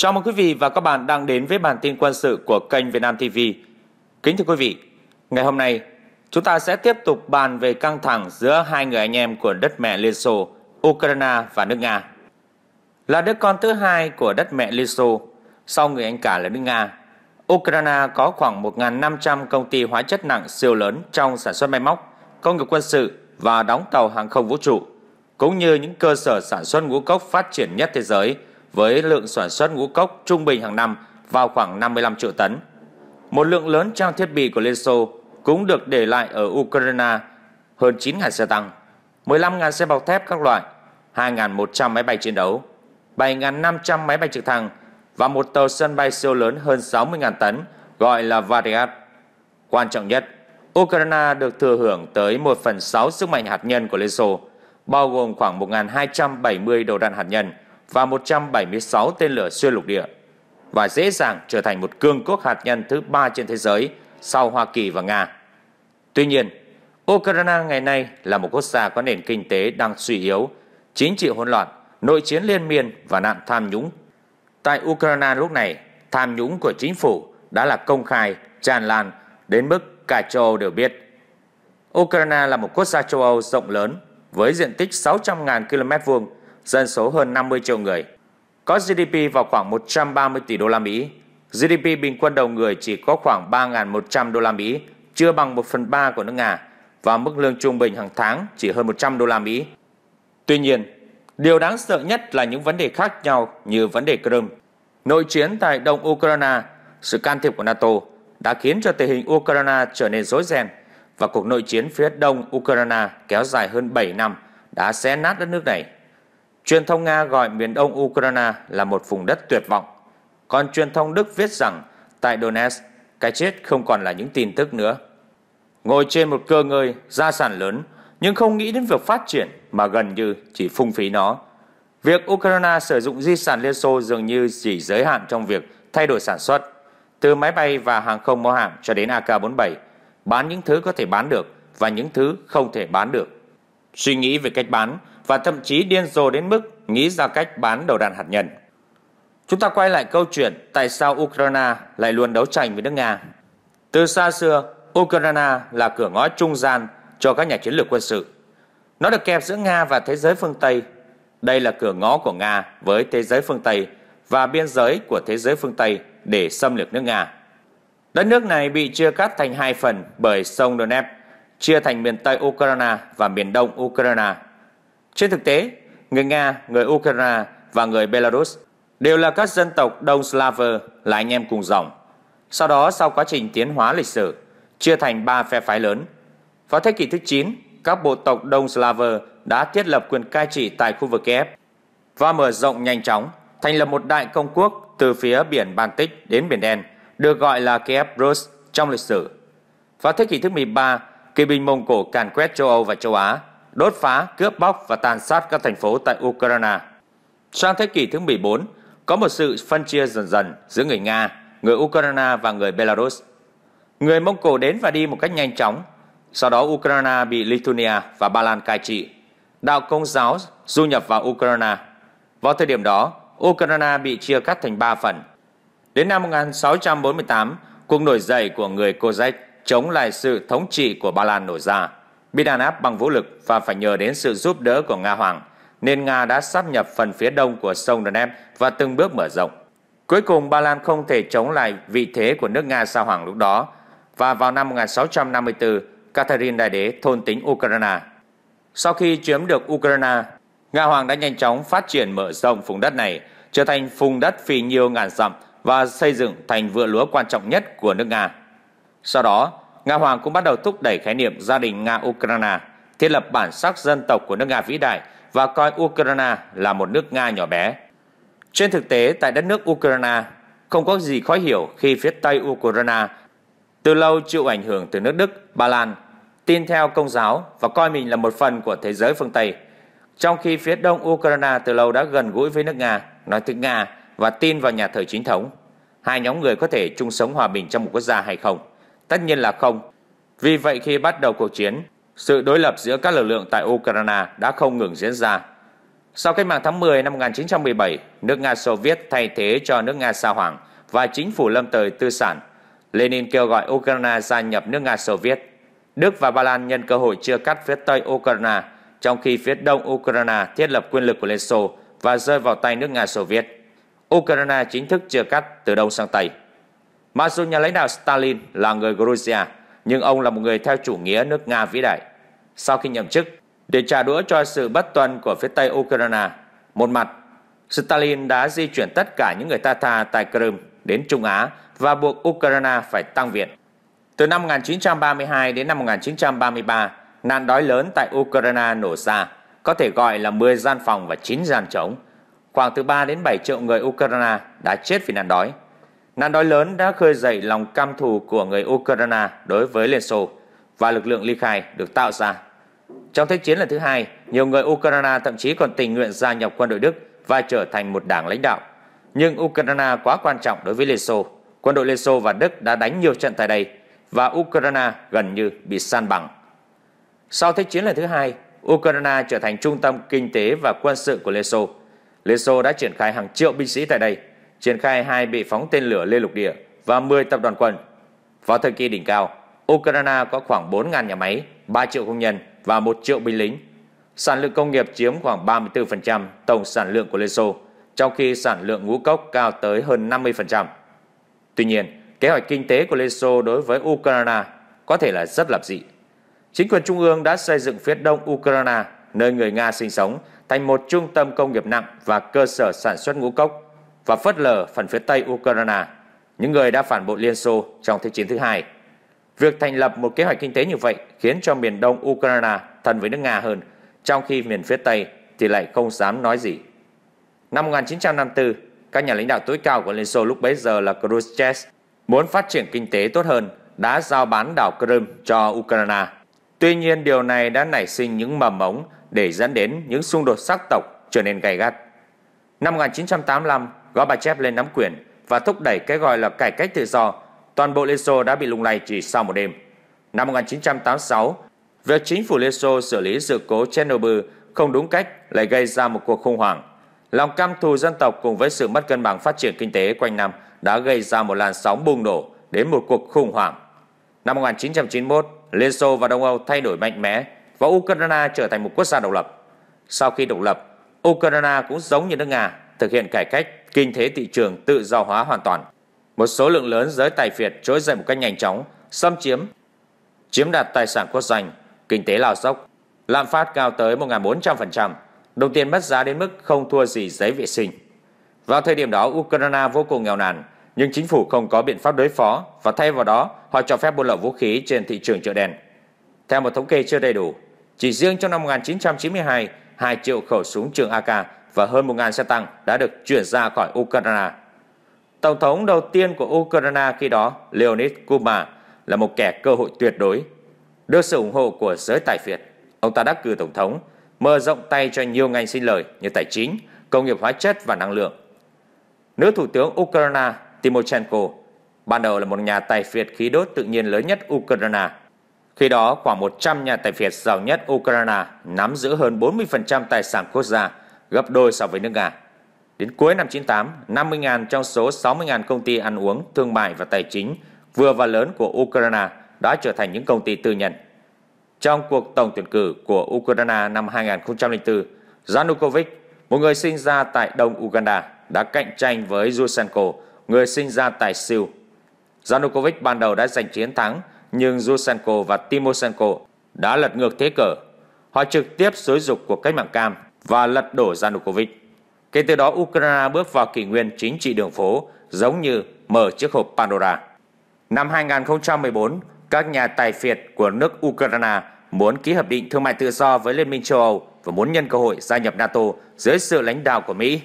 Chào mừng quý vị và các bạn đang đến với bản tin quân sự của kênh Việt Nam TV. Kính thưa quý vị, ngày hôm nay chúng ta sẽ tiếp tục bàn về căng thẳng giữa hai người anh em của đất mẹ Liên Xô, Ukraine và nước Nga. Là đứa con thứ hai của đất mẹ Liên Xô, sau người anh cả là nước Nga, Ukraine có khoảng 1.500 công ty hóa chất nặng siêu lớn trong sản xuất máy móc, công nghiệp quân sự và đóng tàu hàng không vũ trụ, cũng như những cơ sở sản xuất ngũ cốc phát triển nhất thế giới – với lượng sản xuất ngũ cốc trung bình hàng năm vào khoảng 55 triệu tấn. Một lượng lớn trang thiết bị của Liên Xô cũng được để lại ở Ukraine, hơn 9.000 xe tăng, 15.000 xe bọc thép các loại, 2.100 máy bay chiến đấu, 7.500 máy bay trực thăng và một tàu sân bay siêu lớn hơn 60.000 tấn gọi là Variat. Quan trọng nhất, Ukraine được thừa hưởng tới 1 phần 6 sức mạnh hạt nhân của Liên Xô, bao gồm khoảng 1.270 đầu đạn hạt nhân – và 176 tên lửa xuyên lục địa và dễ dàng trở thành một cương quốc hạt nhân thứ ba trên thế giới sau Hoa Kỳ và Nga. Tuy nhiên, Ukraine ngày nay là một quốc gia có nền kinh tế đang suy yếu, chính trị hỗn loạn, nội chiến liên miên và nạn tham nhũng. Tại Ukraine lúc này, tham nhũng của chính phủ đã là công khai, tràn lan đến mức cả châu Âu đều biết. Ukraine là một quốc gia châu Âu rộng lớn với diện tích 600.000 km vuông dân số hơn 50 triệu người, có GDP vào khoảng 130 tỷ đô la Mỹ. GDP bình quân đầu người chỉ có khoảng 3.100 đô la Mỹ, chưa bằng 1 phần 3 của nước Nga và mức lương trung bình hàng tháng chỉ hơn 100 đô la Mỹ. Tuy nhiên, điều đáng sợ nhất là những vấn đề khác nhau như vấn đề Crimea, nội chiến tại Đông Ukraine, sự can thiệp của NATO đã khiến cho tình hình Ukraine trở nên rối ren và cuộc nội chiến phía đông Ukraine kéo dài hơn 7 năm đã xé nát đất nước này. Truyền thông Nga gọi miền đông Ukraine là một vùng đất tuyệt vọng. Còn truyền thông Đức viết rằng tại Donetsk, cái chết không còn là những tin tức nữa. Ngồi trên một cơ ngơi, gia sản lớn, nhưng không nghĩ đến việc phát triển mà gần như chỉ phung phí nó. Việc Ukraine sử dụng di sản Liên Xô dường như chỉ giới hạn trong việc thay đổi sản xuất, từ máy bay và hàng không mô hạm cho đến AK-47, bán những thứ có thể bán được và những thứ không thể bán được. Suy nghĩ về cách bán và thậm chí điên rồ đến mức nghĩ ra cách bán đầu đạn hạt nhân. Chúng ta quay lại câu chuyện tại sao Ukraine lại luôn đấu tranh với nước Nga. Từ xa xưa, Ukraine là cửa ngõ trung gian cho các nhà chiến lược quân sự. Nó được kẹp giữa Nga và thế giới phương Tây. Đây là cửa ngõ của Nga với thế giới phương Tây và biên giới của thế giới phương Tây để xâm lược nước Nga. Đất nước này bị chia cắt thành hai phần bởi sông Donetsk, chia thành miền Tây Ukraine và miền Đông Ukraine – trên thực tế, người Nga, người Ukraine và người Belarus đều là các dân tộc Đông Slav là anh em cùng dòng. Sau đó sau quá trình tiến hóa lịch sử, chia thành ba phe phái lớn. Vào thế kỷ thứ 9, các bộ tộc Đông Slav đã thiết lập quyền cai trị tại khu vực Kiev và mở rộng nhanh chóng, thành lập một đại công quốc từ phía biển Baltic đến biển Đen, được gọi là Kiev Rus trong lịch sử. Vào thế kỷ thứ 13, kỵ binh Mông Cổ càn quét châu Âu và châu Á, đốt phá, cướp bóc và tàn sát các thành phố tại Ukraine. Sang thế kỷ thứ 14, có một sự phân chia dần dần giữa người Nga, người Ukraine và người Belarus. Người Mông Cổ đến và đi một cách nhanh chóng, sau đó Ukraine bị Lithuania và Ba Lan cai trị. Đạo Công giáo du nhập vào Ukraine. Vào thời điểm đó, Ukraine bị chia cắt thành 3 phần. Đến năm 1648, cuộc nổi dậy của người Cossack chống lại sự thống trị của Ba Lan nổ ra bị đàn áp bằng vũ lực và phải nhờ đến sự giúp đỡ của Nga Hoàng, nên Nga đã sắp nhập phần phía đông của sông Dnem và từng bước mở rộng. Cuối cùng, Ba Lan không thể chống lại vị thế của nước Nga sao Hoàng lúc đó, và vào năm 1654, Catherine Đại Đế thôn tính Ukraine. Sau khi chiếm được Ukraine, Nga Hoàng đã nhanh chóng phát triển mở rộng vùng đất này, trở thành vùng đất phì nhiều ngàn dặm và xây dựng thành vựa lúa quan trọng nhất của nước Nga. Sau đó, Nga Hoàng cũng bắt đầu thúc đẩy khái niệm gia đình Nga-Ukraine, thiết lập bản sắc dân tộc của nước Nga vĩ đại và coi Ukraine là một nước Nga nhỏ bé. Trên thực tế, tại đất nước Ukraine, không có gì khó hiểu khi phía Tây Ukraine từ lâu chịu ảnh hưởng từ nước Đức, Ba Lan, tin theo công giáo và coi mình là một phần của thế giới phương Tây. Trong khi phía Đông Ukraine từ lâu đã gần gũi với nước Nga, nói tiếng Nga và tin vào nhà thờ chính thống, hai nhóm người có thể chung sống hòa bình trong một quốc gia hay không? Tất nhiên là không. Vì vậy khi bắt đầu cuộc chiến, sự đối lập giữa các lực lượng tại Ukraine đã không ngừng diễn ra. Sau cách mạng tháng 10 năm 1917, nước Nga Xô Viết thay thế cho nước Nga Sa Hoàng và chính phủ lâm thời tư sản. Lenin kêu gọi Ukraine gia nhập nước Nga Xô Viết. Đức và Ba Lan nhân cơ hội chia cắt phía Tây Ukraine, trong khi phía Đông Ukraine thiết lập quyền lực của Liên Xô và rơi vào tay nước Nga Xô Viết. Ukraine chính thức chia cắt từ Đông sang Tây. Mặc dù nhà lãnh đạo Stalin là người Georgia, nhưng ông là một người theo chủ nghĩa nước Nga vĩ đại. Sau khi nhậm chức, để trả đũa cho sự bất tuân của phía Tây Ukraine, một mặt, Stalin đã di chuyển tất cả những người Tatar tại Crimea đến Trung Á và buộc Ukraine phải tăng viện. Từ năm 1932 đến năm 1933, nạn đói lớn tại Ukraine nổ ra, có thể gọi là 10 gian phòng và 9 gian trống. Khoảng từ 3 đến 7 triệu người Ukraine đã chết vì nạn đói. Nạn đói lớn đã khơi dậy lòng cam thù của người Ukraine đối với Liên Xô và lực lượng ly khai được tạo ra. Trong thế chiến lần thứ hai, nhiều người Ukraine thậm chí còn tình nguyện gia nhập quân đội Đức và trở thành một đảng lãnh đạo. Nhưng Ukraine quá quan trọng đối với Liên Xô. Quân đội Liên Xô và Đức đã đánh nhiều trận tại đây và Ukraine gần như bị san bằng. Sau thế chiến lần thứ hai, Ukraine trở thành trung tâm kinh tế và quân sự của Liên Xô. Liên Xô đã triển khai hàng triệu binh sĩ tại đây triển khai hai bệ phóng tên lửa lên lục địa và 10 tập đoàn quân. Vào thời kỳ đỉnh cao, Ukraine có khoảng 4.000 nhà máy, 3 triệu công nhân và 1 triệu binh lính. Sản lượng công nghiệp chiếm khoảng 34% tổng sản lượng của Liên Xô, trong khi sản lượng ngũ cốc cao tới hơn 50%. Tuy nhiên, kế hoạch kinh tế của Liên Xô đối với Ukraine có thể là rất lập dị. Chính quyền trung ương đã xây dựng phía đông Ukraine, nơi người Nga sinh sống, thành một trung tâm công nghiệp nặng và cơ sở sản xuất ngũ cốc và phớt lờ phần phía Tây Ukraine, những người đã phản bội Liên Xô trong Thế chiến thứ hai. Việc thành lập một kế hoạch kinh tế như vậy khiến cho miền đông Ukraine thân với nước Nga hơn, trong khi miền phía Tây thì lại không dám nói gì. Năm 1954, các nhà lãnh đạo tối cao của Liên Xô lúc bấy giờ là Khrushchev muốn phát triển kinh tế tốt hơn đã giao bán đảo Crimea cho Ukraine. Tuy nhiên điều này đã nảy sinh những mầm mống để dẫn đến những xung đột sắc tộc trở nên gay gắt. Năm 1985, Gorbachev lên nắm quyền và thúc đẩy cái gọi là cải cách tự do, toàn bộ Liên Xô đã bị lung lay chỉ sau một đêm. Năm 1986, việc chính phủ Liên Xô xử lý sự cố Chernobyl không đúng cách lại gây ra một cuộc khủng hoảng. Lòng căm thù dân tộc cùng với sự mất cân bằng phát triển kinh tế quanh năm đã gây ra một làn sóng bùng nổ đến một cuộc khủng hoảng. Năm 1991, Liên Xô và Đông Âu thay đổi mạnh mẽ và Ukraine trở thành một quốc gia độc lập. Sau khi độc lập, Ukraine cũng giống như nước Nga thực hiện cải cách kinh tế thị trường tự do hóa hoàn toàn. Một số lượng lớn giới tài phiệt trỗi dậy một cách nhanh chóng, xâm chiếm, chiếm đoạt tài sản quốc doanh, kinh tế lao dốc, lạm phát cao tới 1.400%, đồng tiền mất giá đến mức không thua gì giấy vệ sinh. Vào thời điểm đó, Ukraine vô cùng nghèo nàn, nhưng chính phủ không có biện pháp đối phó và thay vào đó họ cho phép buôn lậu vũ khí trên thị trường chợ đen. Theo một thống kê chưa đầy đủ, chỉ riêng trong năm 1992, 2 triệu khẩu súng trường AK và hơn 1.000 xe tăng đã được chuyển ra khỏi Ukraine. Tổng thống đầu tiên của Ukraine khi đó, Leonid Kuba, là một kẻ cơ hội tuyệt đối. Được sự ủng hộ của giới tài phiệt, ông ta đắc cử tổng thống, mở rộng tay cho nhiều ngành sinh lời như tài chính, công nghiệp hóa chất và năng lượng. Nữ thủ tướng Ukraine Timoshenko ban đầu là một nhà tài phiệt khí đốt tự nhiên lớn nhất Ukraine. Khi đó, khoảng 100 nhà tài phiệt giàu nhất Ukraine nắm giữ hơn 40% tài sản quốc gia gấp đôi so với nước nga. Đến cuối năm 98, 50.000 trong số 60.000 công ty ăn uống, thương mại và tài chính vừa và lớn của Ukraine đã trở thành những công ty tư nhân. Trong cuộc tổng tuyển cử của Ukraine năm 2004, Yanukovych, một người sinh ra tại Đông Uganda, đã cạnh tranh với Yushchenko, người sinh ra tại Siêu. Yanukovych ban đầu đã giành chiến thắng, nhưng Yushchenko và Timoshenko đã lật ngược thế cờ. Họ trực tiếp xối dục của cách mạng cam và lật đổ Yanukovych. Kể từ đó Ukraine bước vào kỷ nguyên chính trị đường phố giống như mở chiếc hộp Pandora. Năm 2014, các nhà tài phiệt của nước Ukraine muốn ký hợp định thương mại tự do với Liên minh châu Âu và muốn nhân cơ hội gia nhập NATO dưới sự lãnh đạo của Mỹ.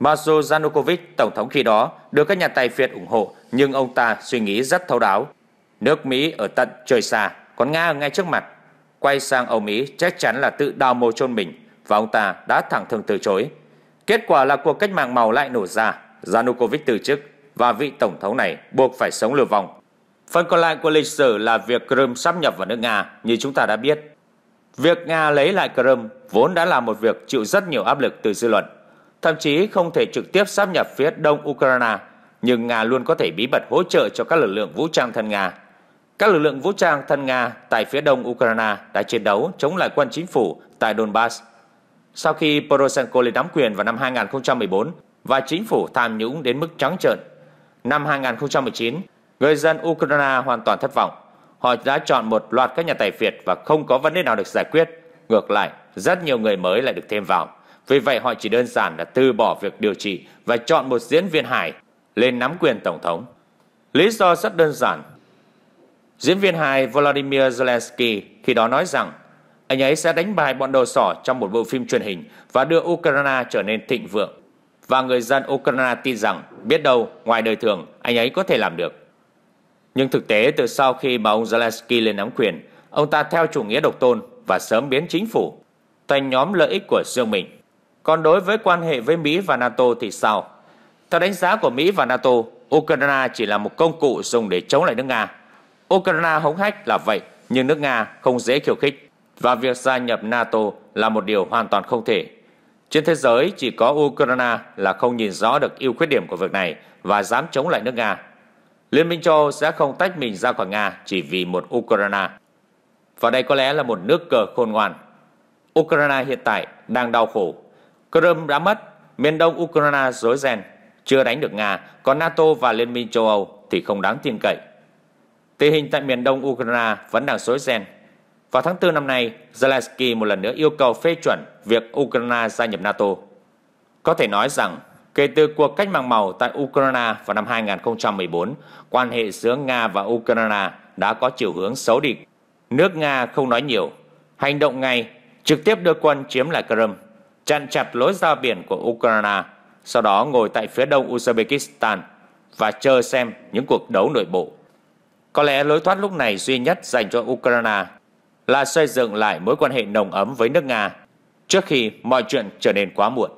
Mặc dù Yanukovych, tổng thống khi đó, được các nhà tài phiệt ủng hộ nhưng ông ta suy nghĩ rất thấu đáo. Nước Mỹ ở tận trời xa, còn Nga ở ngay trước mặt. Quay sang Âu Mỹ chắc chắn là tự đào mồ chôn mình và ông ta đã thẳng thừng từ chối. Kết quả là cuộc cách mạng màu lại nổ ra, Yanukovych từ chức và vị tổng thống này buộc phải sống lưu vong. Phần còn lại của lịch sử là việc Crimea sắp nhập vào nước Nga như chúng ta đã biết. Việc Nga lấy lại Crimea vốn đã là một việc chịu rất nhiều áp lực từ dư luận, thậm chí không thể trực tiếp sắp nhập phía đông Ukraine, nhưng Nga luôn có thể bí mật hỗ trợ cho các lực lượng vũ trang thân Nga. Các lực lượng vũ trang thân Nga tại phía đông Ukraine đã chiến đấu chống lại quân chính phủ tại Donbass sau khi Poroshenko lên nắm quyền vào năm 2014 và chính phủ tham nhũng đến mức trắng trợn. Năm 2019, người dân Ukraine hoàn toàn thất vọng. Họ đã chọn một loạt các nhà tài phiệt và không có vấn đề nào được giải quyết. Ngược lại, rất nhiều người mới lại được thêm vào. Vì vậy họ chỉ đơn giản là từ bỏ việc điều trị và chọn một diễn viên hài lên nắm quyền tổng thống. Lý do rất đơn giản. Diễn viên hài Volodymyr Zelensky khi đó nói rằng anh ấy sẽ đánh bại bọn đầu sỏ trong một bộ phim truyền hình và đưa Ukraine trở nên thịnh vượng. Và người dân Ukraine tin rằng biết đâu ngoài đời thường anh ấy có thể làm được. Nhưng thực tế từ sau khi mà ông Zelensky lên nắm quyền, ông ta theo chủ nghĩa độc tôn và sớm biến chính phủ thành nhóm lợi ích của riêng mình. Còn đối với quan hệ với Mỹ và NATO thì sao? Theo đánh giá của Mỹ và NATO, Ukraine chỉ là một công cụ dùng để chống lại nước Nga. Ukraine hống hách là vậy, nhưng nước Nga không dễ khiêu khích và việc gia nhập NATO là một điều hoàn toàn không thể. Trên thế giới chỉ có Ukraine là không nhìn rõ được ưu khuyết điểm của việc này và dám chống lại nước Nga. Liên minh châu Âu sẽ không tách mình ra khỏi Nga chỉ vì một Ukraine. Và đây có lẽ là một nước cờ khôn ngoan. Ukraine hiện tại đang đau khổ. Crimea đã mất, miền đông Ukraine rối ren, chưa đánh được Nga, còn NATO và Liên minh châu Âu thì không đáng tin cậy. Tình hình tại miền đông Ukraine vẫn đang rối ren vào tháng 4 năm nay, Zelensky một lần nữa yêu cầu phê chuẩn việc Ukraine gia nhập NATO. Có thể nói rằng, kể từ cuộc cách mạng màu tại Ukraine vào năm 2014, quan hệ giữa Nga và Ukraine đã có chiều hướng xấu đi. Nước Nga không nói nhiều, hành động ngay, trực tiếp đưa quân chiếm lại Crimea, chặn chặt lối ra biển của Ukraine, sau đó ngồi tại phía đông Uzbekistan và chờ xem những cuộc đấu nội bộ. Có lẽ lối thoát lúc này duy nhất dành cho Ukraine là xây dựng lại mối quan hệ nồng ấm với nước Nga trước khi mọi chuyện trở nên quá muộn.